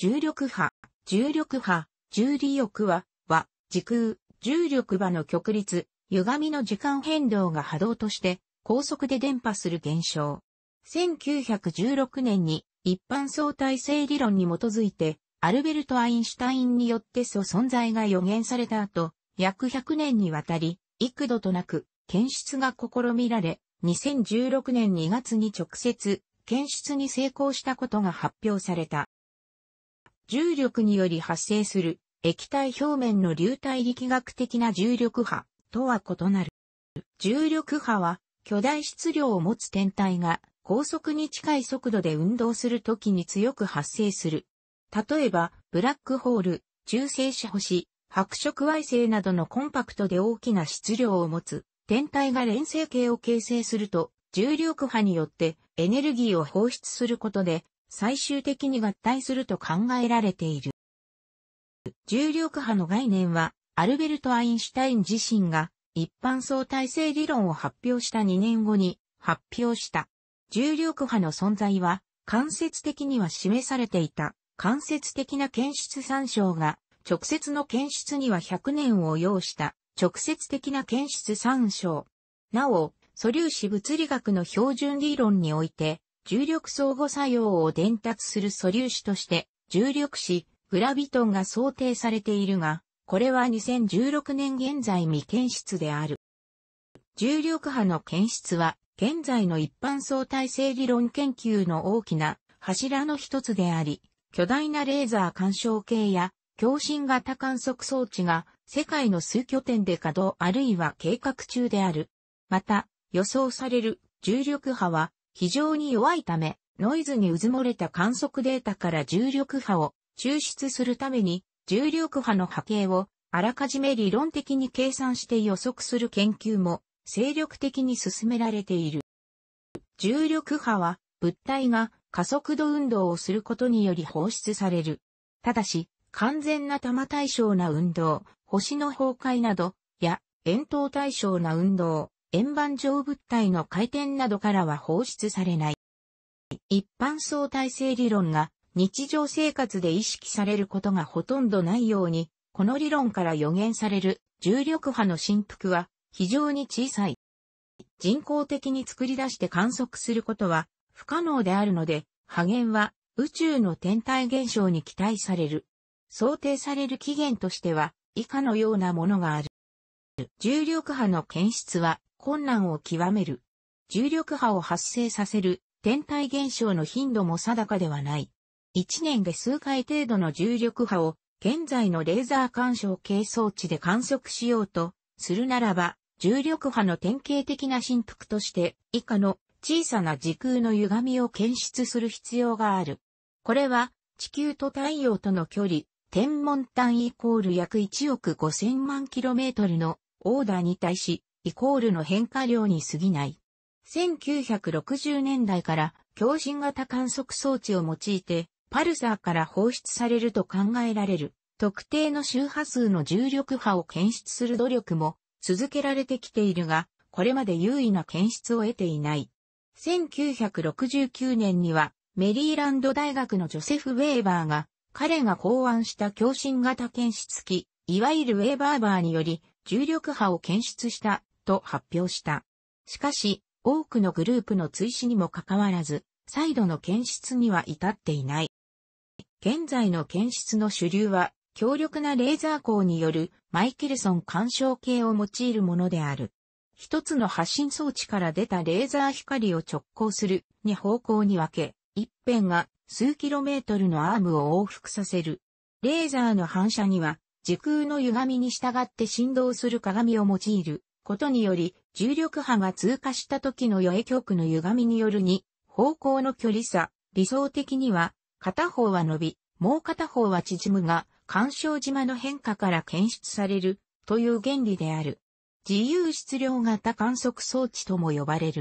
重力波、重力波、重力翼は、は、時空、重力波の極率、歪みの時間変動が波動として、高速で伝播する現象。1916年に一般相対性理論に基づいて、アルベルト・アインシュタインによってそ存在が予言された後、約100年にわたり、幾度となく検出が試みられ、2016年2月に直接検出に成功したことが発表された。重力により発生する液体表面の流体力学的な重力波とは異なる。重力波は巨大質量を持つ天体が高速に近い速度で運動するときに強く発生する。例えば、ブラックホール、中性子星、白色矮星などのコンパクトで大きな質量を持つ天体が連星系を形成すると、重力波によってエネルギーを放出することで最終的に合体すると考えられている。重力波の概念は、アルベルト・アインシュタイン自身が一般相対性理論を発表した2年後に発表した。重力波の存在は間接的には示されていた間接的な検出参照が直接の検出には100年を要した直接的な検出参照。なお、素粒子物理学の標準理論において重力相互作用を伝達する素粒子として、重力子、グラビトンが想定されているが、これは2016年現在未検出である。重力波の検出は、現在の一般相対性理論研究の大きな柱の一つであり、巨大なレーザー干渉計や共振型観測装置が世界の数拠点で稼働あるいは計画中である。また、予想される重力波は非常に弱いため、ノイズに渦漏れた観測データから重力波を抽出するために、重力波の波形をあらかじめ理論的に計算して予測する研究も精力的に進められている。重力波は物体が加速度運動をすることにより放出される。ただし、完全な玉対称な運動、星の崩壊など、や、円筒対称な運動、円盤状物体の回転などからは放出されない。一般相対性理論が日常生活で意識されることがほとんどないように、この理論から予言される重力波の振幅は非常に小さい。人工的に作り出して観測することは不可能であるので、波源は宇宙の天体現象に期待される。想定される起源としては以下のようなものがある。重力波の検出は困難を極める。重力波を発生させる天体現象の頻度も定かではない。1年で数回程度の重力波を現在のレーザー干渉計装置で観測しようとするならば、重力波の典型的な振幅として以下の小さな時空の歪みを検出する必要がある。これは地球と太陽との距離、天文単イコール約1億5000万キロメートルのオーダーに対し、イコールの変化量に過ぎない。1960年代から強振型観測装置を用いて、パルサーから放出されると考えられる、特定の周波数の重力波を検出する努力も続けられてきているが、これまで優位な検出を得ていない。1969年には、メリーランド大学のジョセフ・ウェーバーが、彼が考案した共振型検出機、いわゆるウェーバーバーにより、重力波を検出したと発表した。しかし、多くのグループの追試にもかかわらず、再度の検出には至っていない。現在の検出の主流は、強力なレーザー光によるマイケルソン干渉計を用いるものである。一つの発信装置から出たレーザー光を直行するに方向に分け、一辺が数キロメートルのアームを往復させる。レーザーの反射には時空の歪みに従って振動する鏡を用いることにより、重力波が通過した時の余影極の歪みによるに、方向の距離差、理想的には、片方は伸び、もう片方は縮むが、干渉島の変化から検出される、という原理である。自由質量型観測装置とも呼ばれる。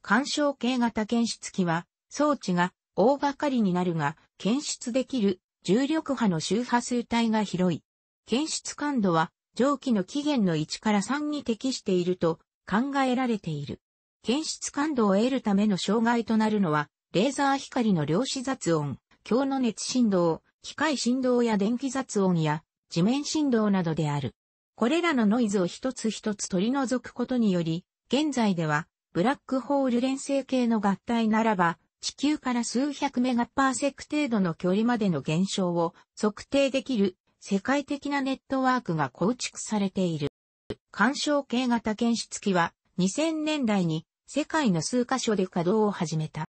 干渉系型検出器は、装置が大掛かりになるが、検出できる重力波の周波数帯が広い。検出感度は上記の起源の1から3に適していると考えられている。検出感度を得るための障害となるのは、レーザー光の量子雑音、強の熱振動、機械振動や電気雑音や地面振動などである。これらのノイズを一つ一つ取り除くことにより、現在ではブラックホール連成系の合体ならば、地球から数百メガパーセク程度の距離までの減少を測定できる世界的なネットワークが構築されている。干渉系型検出機は2000年代に世界の数カ所で稼働を始めた。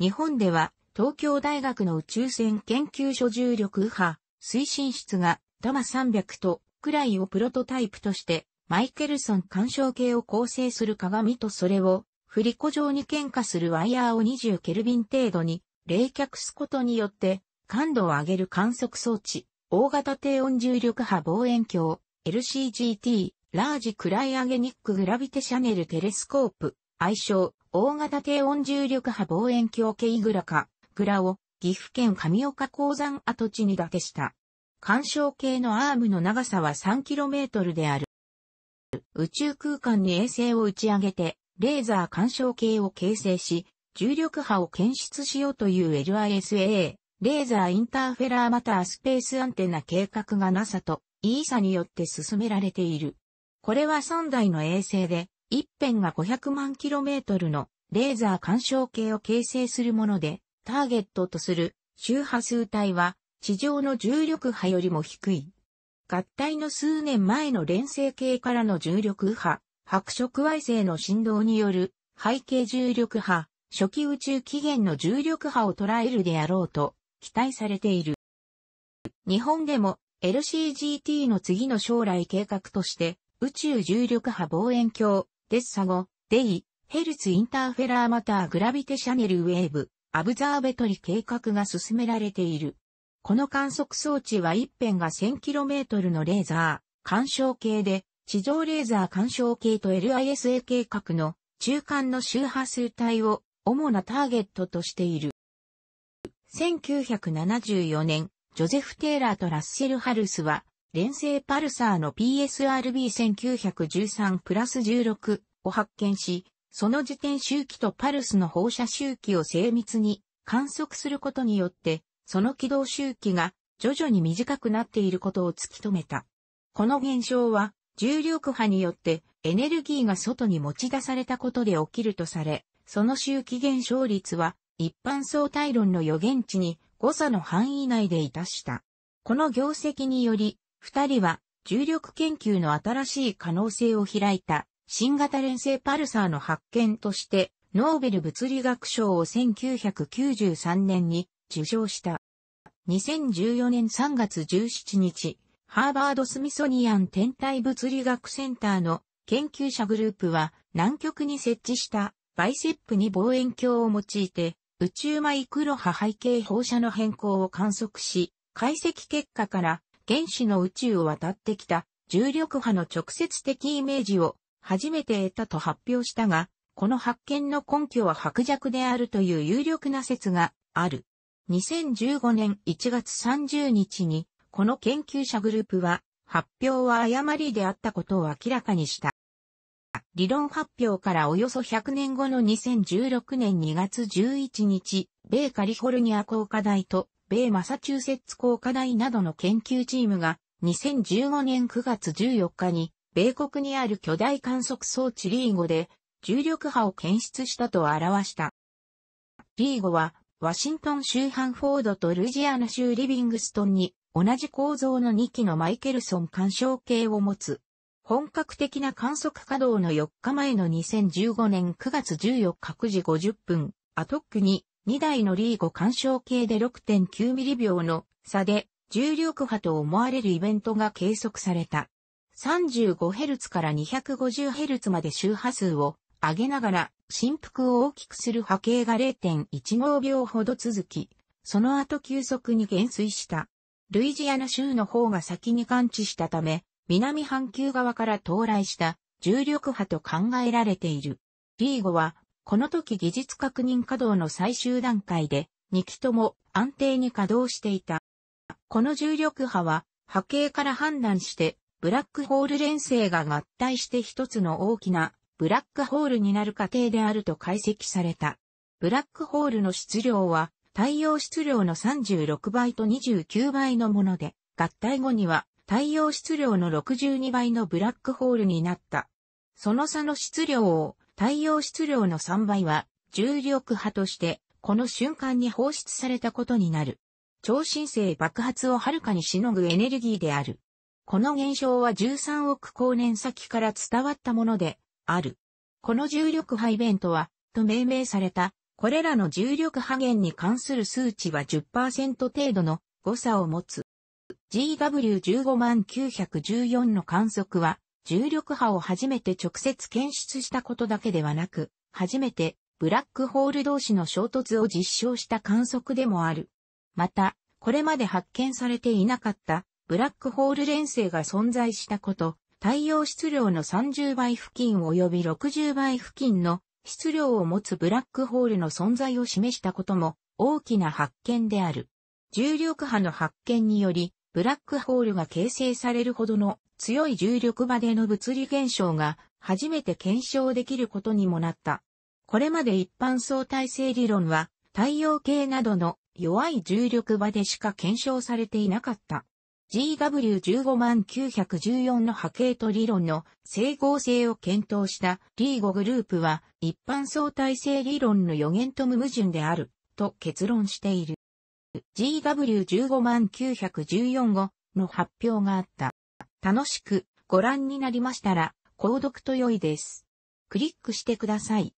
日本では東京大学の宇宙船研究所重力右派推進室がダマ300とくらいをプロトタイプとしてマイケルソン干渉系を構成する鏡とそれを振り子状に喧嘩するワイヤーを20ケルビン程度に冷却すことによって感度を上げる観測装置大型低温重力波望遠鏡、LCGT、ラージクライアゲニックグラビテシャネルテレスコープ、愛称、大型低温重力波望遠鏡ケイグラカ、グラを、岐阜県上岡鉱山跡地に建てした。干渉系のアームの長さは 3km である。宇宙空間に衛星を打ち上げて、レーザー干渉系を形成し、重力波を検出しようという LISA。レーザーインターフェラーまたスペースアンテナ計画が NASA と ESA によって進められている。これは3台の衛星で、一辺が500万トルのレーザー干渉計を形成するもので、ターゲットとする周波数帯は地上の重力波よりも低い。合体の数年前の連星系からの重力波、白色矮星の振動による背景重力波、初期宇宙起源の重力波を捉えるであろうと期待されている。日本でも LCGT の次の将来計画として、宇宙重力波望遠鏡、デッサゴ、デイ、ヘルツインターフェラーマターグラビテシャネルウェーブ、アブザーベトリ計画が進められている。この観測装置は一辺が 1000km のレーザー、干渉計で、地上レーザー干渉計と LISA 計画の中間の周波数帯を主なターゲットとしている。1974年、ジョゼフ・テイラーとラッセル・ハルスは、連星パルサーの PSRB1913 プラス16を発見し、その時点周期とパルスの放射周期を精密に観測することによって、その軌道周期が徐々に短くなっていることを突き止めた。この現象は、重力波によってエネルギーが外に持ち出されたことで起きるとされ、その周期減少率は一般相対論の予言値に誤差の範囲内でいたした。この業績により、二人は重力研究の新しい可能性を開いた新型連星パルサーの発見として、ノーベル物理学賞を1993年に受賞した。2014年3月17日、ハーバード・スミソニアン天体物理学センターの研究者グループは南極に設置したバイセップに望遠鏡を用いて宇宙マイクロ波背景放射の変更を観測し、解析結果から原子の宇宙を渡ってきた重力波の直接的イメージを初めて得たと発表したが、この発見の根拠は薄弱であるという有力な説がある。2015年1月30日に、この研究者グループは、発表は誤りであったことを明らかにした。理論発表からおよそ100年後の2016年2月11日、米カリフォルニア工科大と米マサチューセッツ工科大などの研究チームが2015年9月14日に米国にある巨大観測装置リーゴで重力波を検出したと表した。リーゴはワシントン州ハンフォードとルジアナ州リビングストンに同じ構造の2機のマイケルソン干渉系を持つ本格的な観測稼働の4日前の2015年9月14日9時50分、アトックに2台のリーゴ干渉計で6.9ミリ秒の差で重力波と思われるイベントが計測された。35Hz から 250Hz まで周波数を上げながら振幅を大きくする波形が0.15秒ほど続き、その後急速に減衰した。ルイジアナ州の方が先に感知したため、南半球側から到来した重力波と考えられている。リーゴは、この時技術確認稼働の最終段階で、2機とも安定に稼働していた。この重力波は、波形から判断して、ブラックホール連星が合体して一つの大きなブラックホールになる過程であると解析された。ブラックホールの質量は太陽質量の36倍と29倍のもので、合体後には太陽質量の62倍のブラックホールになった。その差の質量を太陽質量の3倍は重力波としてこの瞬間に放出されたことになる。超新星爆発をはるかにしのぐエネルギーである。この現象は13億光年先から伝わったものである。この重力波イベントは、と命名された、これらの重力波源に関する数値は10%程度の誤差を持つ。GW15914 の観測は、重力波を初めて直接検出したことだけではなく、初めてブラックホール同士の衝突を実証した観測でもある。また、これまで発見されていなかったブラックホール連星が存在したこと、太陽質量の30倍付近及び60倍付近の質量を持つブラックホールの存在を示したことも大きな発見である。重力波の発見により、ブラックホールが形成されるほどの強い重力場での物理現象が初めて検証できることにもなった。これまで一般相対性理論は太陽系などの弱い重力場でしか検証されていなかった。GW15914 の波形と理論の整合性を検討したリーゴグループは一般相対性理論の予言と無矛盾であると結論している。GW15 914号の発表があった。楽しくご覧になりましたら、購読と良いです。クリックしてください。